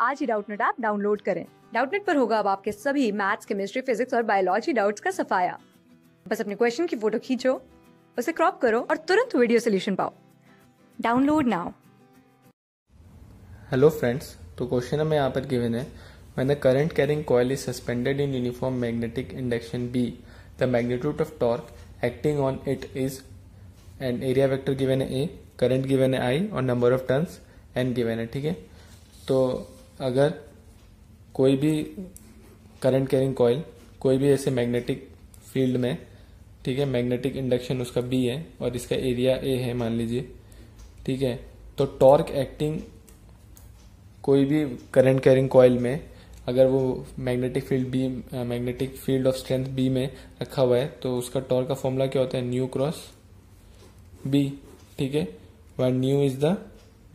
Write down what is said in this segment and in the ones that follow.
आज ही Doubtnut app download करें डाउटनेट पर होगा अब आपके सभी मैथ्स केमिस्ट्री फिजिक्स और बायोलॉजी डाउट्स का सफाया बस अपने क्वेश्चन की फोटो खींचो उसे क्रॉप करो और तुरंत वीडियो सोल्यूशन पाओ डाउनलोड नाउ हेलो फ्रेंड्स तो क्वेश्चन हमें यहाँ पर गिवन है when the current carrying coil is suspended in uniform magnetic induction B the magnitude of torque acting on it is an area vector given है A current given है I और number of turns n given है ठीक है तो अगर कोई भी करंट कैरिंग कॉयल कोई भी ऐसे मैग्नेटिक फील्ड में ठीक है मैग्नेटिक इंडक्शन उसका बी है और इसका एरिया ए है मान लीजिए ठीक है तो टॉर्क एक्टिंग कोई भी करंट कैरिंग कॉयल में अगर वो magnetic field B magnetic field of strength B में रखा हुआ है तो उसका टॉर्क का फॉर्मूला क्या होता है न्यू क्रॉस बी ठीक है one mu is the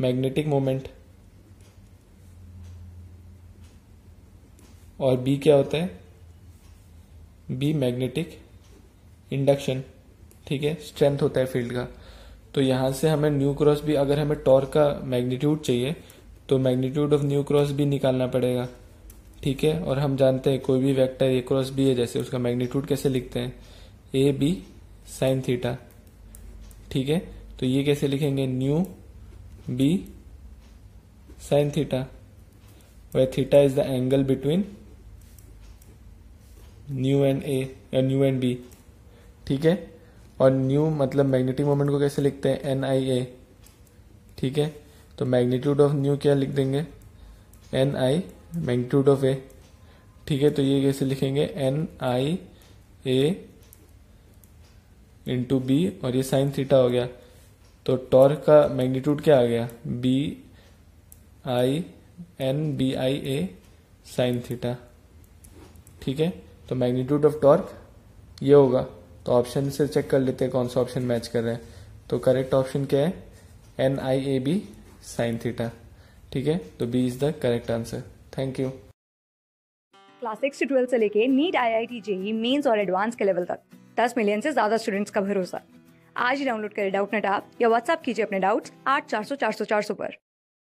magnetic moment और बी क्या होता है बी मैग्नेटिक इंडक्शन ठीक है स्ट्रेंथ होता है फील्ड का तो यहां से हमें न्यू क्रॉस भी अगर हमें टॉर्क का मैग्नीट्यूड चाहिए तो मैग्नीट्यूड ऑफ न्यू क्रॉस भी निकालना पड़ेगा ठीक है और हम जानते हैं कोई भी वेक्टर ए क्रॉस बी है जैसे उसका मैग्नीट्यूड कैसे लिखते हैं ए बी साइन थीटा ठीक है तो ये कैसे लिखेंगे mu B sine theta where theta is the angle between mu and A या न्यू एंड बी ठीक है और न्यू मतलब मैग्नेटिक मोमेंट को कैसे लिखते हैं एन आई ए ठीक है तो मैग्नीट्यूड ऑफ न्यू क्या लिख देंगे N I magnitude of A ठीक है तो ये कैसे लिखेंगे N I A into B और ये साइन थीटा हो गया तो टॉर्क का मैग्नीट्यूड क्या आ गया B I N B I A sine theta ठीक है तो मैग्नीट्यूड ऑफ टॉर्क ये होगा तो ऑप्शन से चेक कर लेते हैं कौन सा ऑप्शन मैच कर रहे हैं तो करेक्ट ऑप्शन क्या है N I A B sine theta ठीक है तो B is the correct answer thank you class six से ट्वेल्थ से लेके NEET I I T JEE mains और एडवांस के लेवल तक दस मिलियन से ज्यादा स्टूडेंट्स का भरोसा आज ही डाउनलोड करें डाउट नेट आप या व्हाट्सअप कीजिए अपने डाउट्स आठ चार सौ चार सौ चार सौ पर